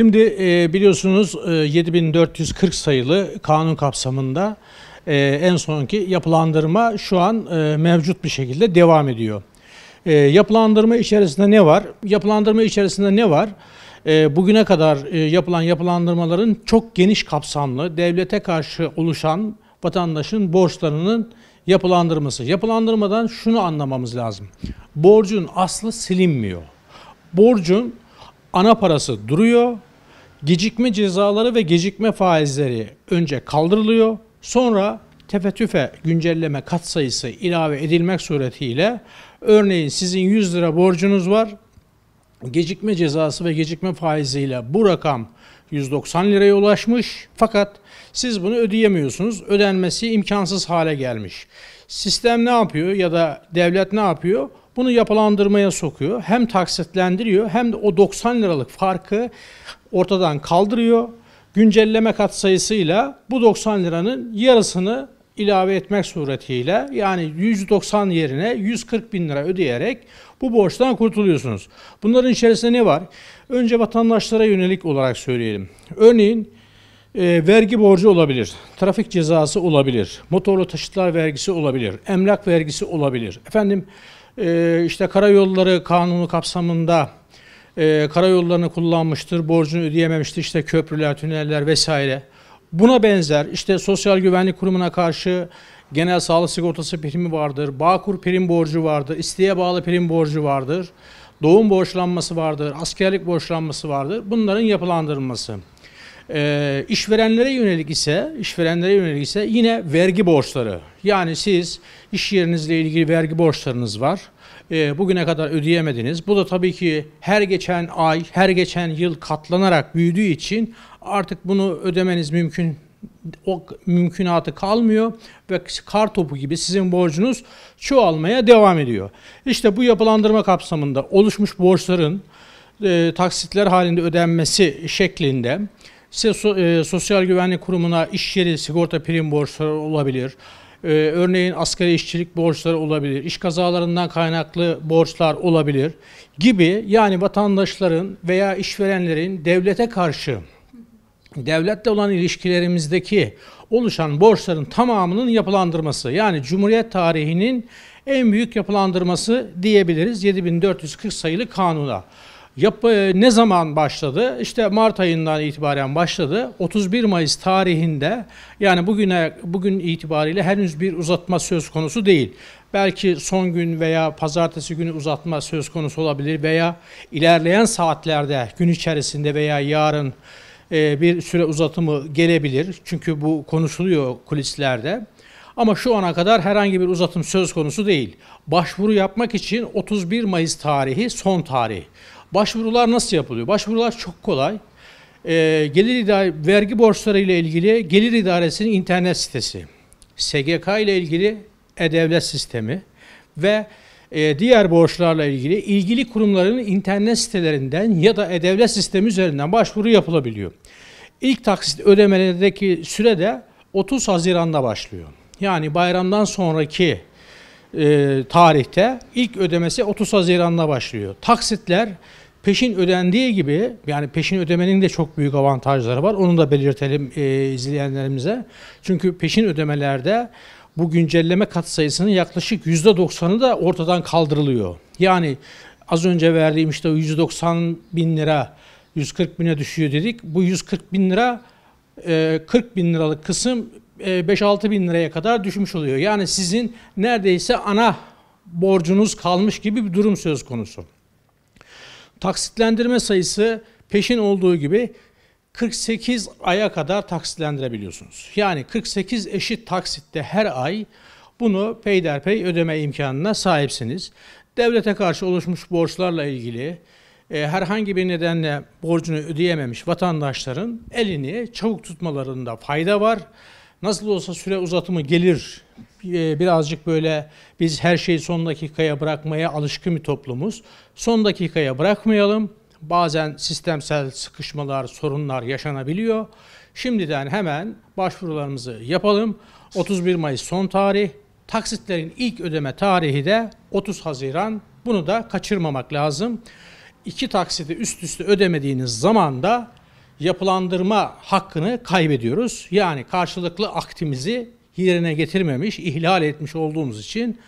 Şimdi e, biliyorsunuz 7440 e, sayılı kanun kapsamında e, en sonki yapılandırma şu an mevcut bir şekilde devam ediyor. yapılandırma içerisinde ne var? Yapılandırma içerisinde ne var? bugüne kadar yapılan yapılandırmaların çok geniş kapsamlı devlete karşı oluşan vatandaşın borçlarının yapılandırması. Yapılandırmadan şunu anlamamız lazım. Borcun aslı silinmiyor. Borcun ana parası duruyor gecikme cezaları ve gecikme faizleri önce kaldırılıyor. Sonra tefetüfe güncelleme katsayısı ilave edilmek suretiyle örneğin sizin 100 lira borcunuz var. Gecikme cezası ve gecikme faiziyle bu rakam 190 liraya ulaşmış fakat siz bunu ödeyemiyorsunuz. Ödenmesi imkansız hale gelmiş. Sistem ne yapıyor ya da devlet ne yapıyor? Bunu yapılandırmaya sokuyor. Hem taksitlendiriyor hem de o 90 liralık farkı ortadan kaldırıyor. Güncelleme sayısıyla bu 90 liranın yarısını ilave etmek suretiyle yani 190 yerine 140 bin lira ödeyerek bu borçtan kurtuluyorsunuz. Bunların içerisinde ne var? Önce vatandaşlara yönelik olarak söyleyelim. Örneğin e, vergi borcu olabilir, trafik cezası olabilir, motorlu taşıtlar vergisi olabilir, emlak vergisi olabilir. Efendim ee, işte karayolları kanunu kapsamında e, karayollarını kullanmıştır, borcunu ödeyememiştir, işte köprüler, tüneller vesaire. Buna benzer işte Sosyal Güvenlik Kurumu'na karşı genel sağlık sigortası primi vardır, Bağkur prim borcu vardır, isteğe bağlı prim borcu vardır, doğum borçlanması vardır, askerlik borçlanması vardır. Bunların yapılandırılması. E, işverenlere yönelik ise işverenlere yönelik ise yine vergi borçları. Yani siz iş yerinizle ilgili vergi borçlarınız var. E, bugüne kadar ödeyemediniz. Bu da tabii ki her geçen ay, her geçen yıl katlanarak büyüdüğü için artık bunu ödemeniz mümkün o mümkünatı kalmıyor ve kar topu gibi sizin borcunuz çoğalmaya devam ediyor. İşte bu yapılandırma kapsamında oluşmuş borçların e, taksitler halinde ödenmesi şeklinde işte so, e, Sosyal Güvenlik Kurumu'na iş yeri sigorta prim borçları olabilir. E, örneğin asgari işçilik borçları olabilir. İş kazalarından kaynaklı borçlar olabilir gibi yani vatandaşların veya işverenlerin devlete karşı devletle olan ilişkilerimizdeki oluşan borçların tamamının yapılandırması yani Cumhuriyet tarihinin en büyük yapılandırması diyebiliriz 7440 sayılı kanuna. Yap, e, ne zaman başladı? İşte Mart ayından itibaren başladı. 31 Mayıs tarihinde yani bugüne bugün itibariyle henüz bir uzatma söz konusu değil. Belki son gün veya pazartesi günü uzatma söz konusu olabilir veya ilerleyen saatlerde gün içerisinde veya yarın e, bir süre uzatımı gelebilir. Çünkü bu konuşuluyor kulislerde. Ama şu ana kadar herhangi bir uzatım söz konusu değil. Başvuru yapmak için 31 Mayıs tarihi son tarih. Başvurular nasıl yapılıyor? Başvurular çok kolay. E, gelir idare, vergi borçları ile ilgili Gelir İdaresi'nin internet sitesi, SGK ile ilgili e-devlet sistemi ve e, diğer borçlarla ilgili ilgili kurumların internet sitelerinden ya da e-devlet sistemi üzerinden başvuru yapılabiliyor. İlk taksit ödemelerindeki süre de 30 Haziran'da başlıyor. Yani bayramdan sonraki e, tarihte ilk ödemesi 30 Haziran'da başlıyor. Taksitler Peşin ödendiği gibi yani peşin ödemenin de çok büyük avantajları var. Onu da belirtelim e, izleyenlerimize. Çünkü peşin ödemelerde bu güncelleme katsayısının yaklaşık %90'ı da ortadan kaldırılıyor. Yani az önce verdiğim işte 190 bin lira 140 bine düşüyor dedik. Bu 140 bin lira 40 e, bin liralık kısım 5-6 e, bin liraya kadar düşmüş oluyor. Yani sizin neredeyse ana borcunuz kalmış gibi bir durum söz konusu. Taksitlendirme sayısı peşin olduğu gibi 48 aya kadar taksitlendirebiliyorsunuz. Yani 48 eşit taksitte her ay bunu peyderpey ödeme imkanına sahipsiniz. Devlete karşı oluşmuş borçlarla ilgili e, herhangi bir nedenle borcunu ödeyememiş vatandaşların elini çabuk tutmalarında fayda var. Nasıl olsa süre uzatımı gelir ee, birazcık böyle biz her şeyi son dakikaya bırakmaya alışkın bir toplumuz. Son dakikaya bırakmayalım. Bazen sistemsel sıkışmalar, sorunlar yaşanabiliyor. Şimdiden hemen başvurularımızı yapalım. 31 Mayıs son tarih. Taksitlerin ilk ödeme tarihi de 30 Haziran. Bunu da kaçırmamak lazım. İki taksiti üst üste ödemediğiniz zaman da yapılandırma hakkını kaybediyoruz. Yani karşılıklı aktimizi yerine getirmemiş, ihlal etmiş olduğumuz için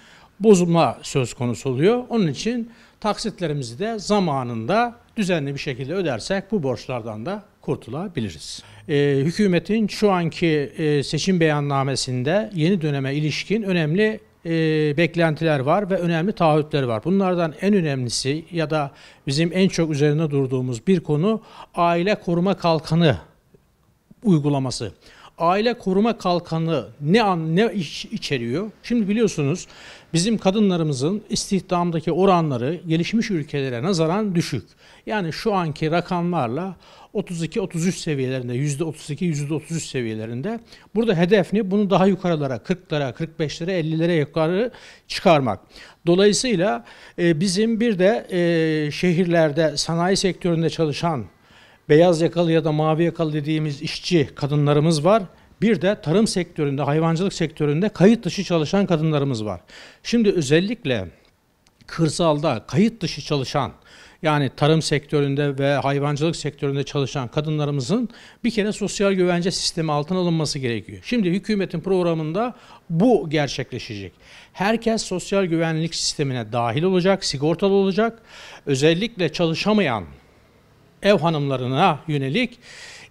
bozulma söz konusu oluyor. Onun için taksitlerimizi de zamanında düzenli bir şekilde ödersek bu borçlardan da kurtulabiliriz. Ee, hükümetin şu anki e, seçim beyannamesinde yeni döneme ilişkin önemli e, beklentiler var ve önemli taahhütler var. Bunlardan en önemlisi ya da bizim en çok üzerine durduğumuz bir konu aile koruma kalkanı uygulaması aile koruma kalkanı ne an ne iş, içeriyor? Şimdi biliyorsunuz bizim kadınlarımızın istihdamdaki oranları gelişmiş ülkelere nazaran düşük. Yani şu anki rakamlarla 32-33 seviyelerinde, %32-33 seviyelerinde. Burada hedef ne? Bunu daha yukarılara, 40'lara, 45'lere, 50'lere yukarı çıkarmak. Dolayısıyla e, bizim bir de e, şehirlerde sanayi sektöründe çalışan beyaz yakalı ya da mavi yakalı dediğimiz işçi kadınlarımız var. Bir de tarım sektöründe, hayvancılık sektöründe kayıt dışı çalışan kadınlarımız var. Şimdi özellikle kırsalda kayıt dışı çalışan yani tarım sektöründe ve hayvancılık sektöründe çalışan kadınlarımızın bir kere sosyal güvence sistemi altına alınması gerekiyor. Şimdi hükümetin programında bu gerçekleşecek. Herkes sosyal güvenlik sistemine dahil olacak, sigortalı olacak. Özellikle çalışamayan ev hanımlarına yönelik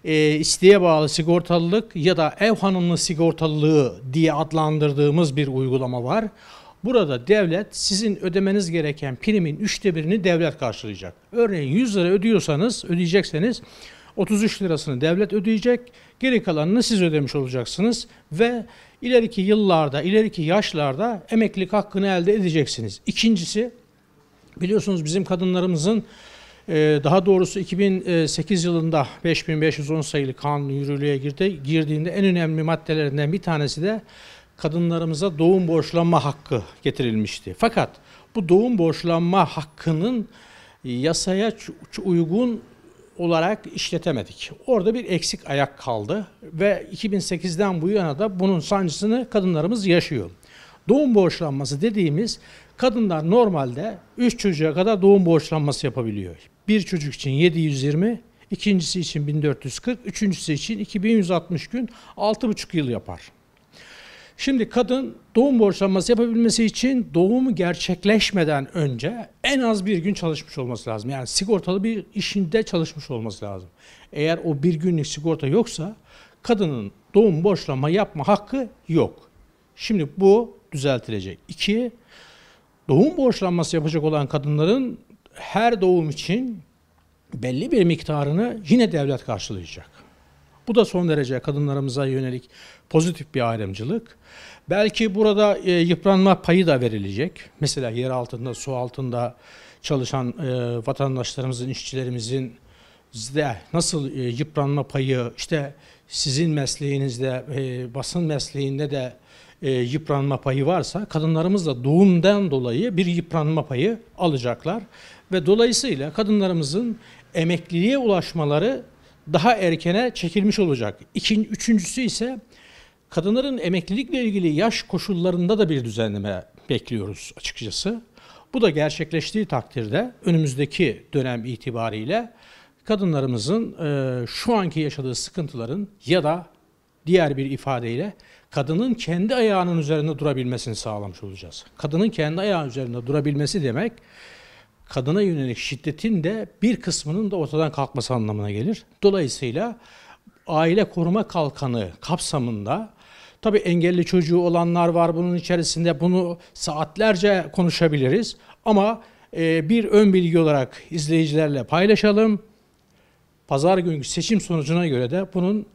e, isteğe bağlı sigortalılık ya da ev hanımlı sigortalılığı diye adlandırdığımız bir uygulama var. Burada devlet sizin ödemeniz gereken primin üçte birini devlet karşılayacak. Örneğin 100 lira ödüyorsanız, ödeyecekseniz 33 lirasını devlet ödeyecek, geri kalanını siz ödemiş olacaksınız ve ileriki yıllarda, ileriki yaşlarda emeklilik hakkını elde edeceksiniz. İkincisi biliyorsunuz bizim kadınlarımızın ee, daha doğrusu 2008 yılında 5510 sayılı kanun yürürlüğe girdi. Girdiğinde en önemli maddelerinden bir tanesi de kadınlarımıza doğum borçlanma hakkı getirilmişti. Fakat bu doğum borçlanma hakkının yasaya uygun olarak işletemedik. Orada bir eksik ayak kaldı ve 2008'den bu yana da bunun sancısını kadınlarımız yaşıyor. Doğum borçlanması dediğimiz Kadınlar normalde 3 çocuğa kadar doğum borçlanması yapabiliyor. Bir çocuk için 720, ikincisi için 1440, üçüncüsü için 2160 gün 6,5 yıl yapar. Şimdi kadın doğum borçlanması yapabilmesi için doğumu gerçekleşmeden önce en az bir gün çalışmış olması lazım. Yani sigortalı bir işinde çalışmış olması lazım. Eğer o bir günlük sigorta yoksa kadının doğum borçlanma yapma hakkı yok. Şimdi bu düzeltilecek. İki, doğum borçlanması yapacak olan kadınların her doğum için belli bir miktarını yine devlet karşılayacak. Bu da son derece kadınlarımıza yönelik pozitif bir ayrımcılık. Belki burada e, yıpranma payı da verilecek. Mesela yer altında, su altında çalışan e, vatandaşlarımızın, işçilerimizin de nasıl e, yıpranma payı işte sizin mesleğinizde, e, basın mesleğinde de e, yıpranma payı varsa kadınlarımız da doğumdan dolayı bir yıpranma payı alacaklar. Ve dolayısıyla kadınlarımızın emekliliğe ulaşmaları daha erkene çekilmiş olacak. İkin, üçüncüsü ise kadınların emeklilikle ilgili yaş koşullarında da bir düzenleme bekliyoruz açıkçası. Bu da gerçekleştiği takdirde önümüzdeki dönem itibariyle kadınlarımızın e, şu anki yaşadığı sıkıntıların ya da diğer bir ifadeyle kadının kendi ayağının üzerinde durabilmesini sağlamış olacağız. Kadının kendi ayağı üzerinde durabilmesi demek kadına yönelik şiddetin de bir kısmının da ortadan kalkması anlamına gelir. Dolayısıyla aile koruma kalkanı kapsamında tabi engelli çocuğu olanlar var bunun içerisinde bunu saatlerce konuşabiliriz ama e, bir ön bilgi olarak izleyicilerle paylaşalım. Pazar günkü seçim sonucuna göre de bunun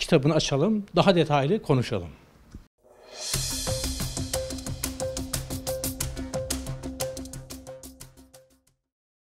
kitabını açalım, daha detaylı konuşalım.